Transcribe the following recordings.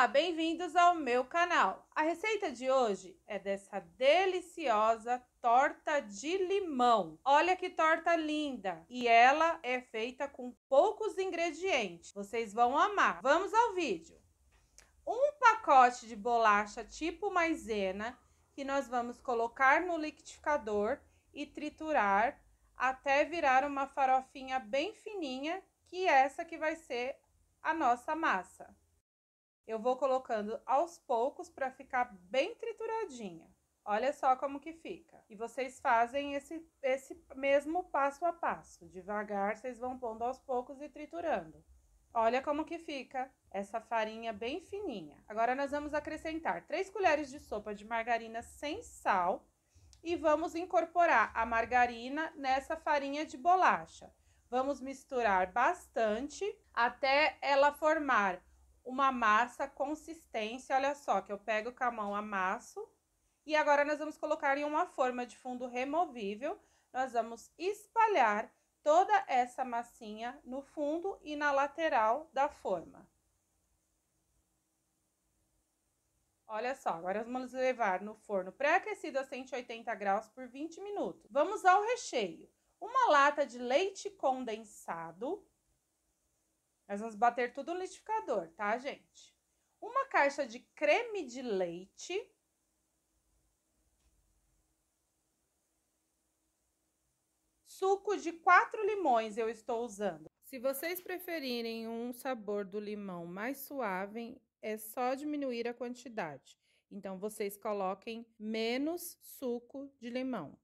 Olá, bem-vindos ao meu canal. A receita de hoje é dessa deliciosa torta de limão. Olha que torta linda! E ela é feita com poucos ingredientes. Vocês vão amar. Vamos ao vídeo. Um pacote de bolacha tipo maisena que nós vamos colocar no liquidificador e triturar até virar uma farofinha bem fininha, que é essa que vai ser a nossa massa. Eu vou colocando aos poucos para ficar bem trituradinha. Olha só como que fica. E vocês fazem esse, esse mesmo passo a passo. Devagar, vocês vão pondo aos poucos e triturando. Olha como que fica essa farinha bem fininha. Agora, nós vamos acrescentar 3 colheres de sopa de margarina sem sal e vamos incorporar a margarina nessa farinha de bolacha. Vamos misturar bastante até ela formar uma massa consistência. Olha só, que eu pego com a mão, amasso. E agora nós vamos colocar em uma forma de fundo removível. Nós vamos espalhar toda essa massinha no fundo e na lateral da forma. Olha só, agora vamos levar no forno pré-aquecido a 180 graus por 20 minutos. Vamos ao recheio. Uma lata de leite condensado, nós vamos bater tudo no liquidificador, tá, gente? Uma caixa de creme de leite. Suco de quatro limões eu estou usando. Se vocês preferirem um sabor do limão mais suave, é só diminuir a quantidade. Então, vocês coloquem menos suco de limão.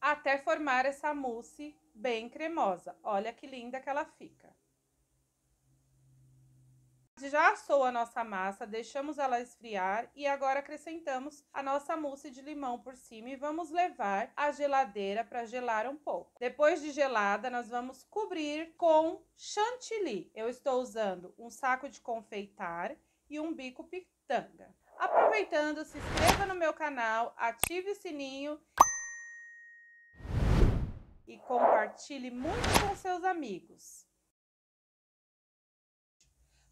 Até formar essa mousse bem cremosa. Olha que linda que ela fica já assou a nossa massa, deixamos ela esfriar e agora acrescentamos a nossa mousse de limão por cima e vamos levar à geladeira para gelar um pouco. Depois de gelada, nós vamos cobrir com chantilly. Eu estou usando um saco de confeitar e um bico pitanga. Aproveitando, se inscreva no meu canal, ative o sininho e compartilhe muito com seus amigos.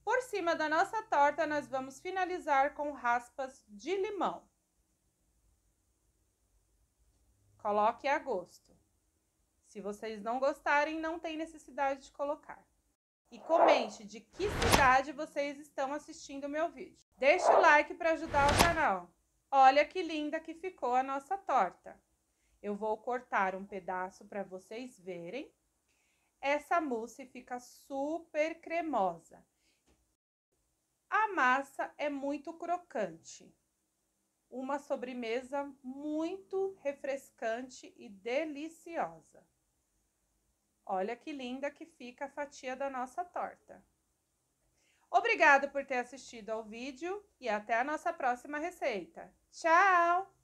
Por cima da nossa torta, nós vamos finalizar com raspas de limão. Coloque a gosto. Se vocês não gostarem, não tem necessidade de colocar. E comente de que cidade vocês estão assistindo o meu vídeo. Deixe o like para ajudar o canal. Olha que linda que ficou a nossa torta. Eu vou cortar um pedaço para vocês verem. Essa mousse fica super cremosa. A massa é muito crocante, uma sobremesa muito refrescante e deliciosa. Olha que linda que fica a fatia da nossa torta. Obrigado por ter assistido ao vídeo e até a nossa próxima receita. Tchau!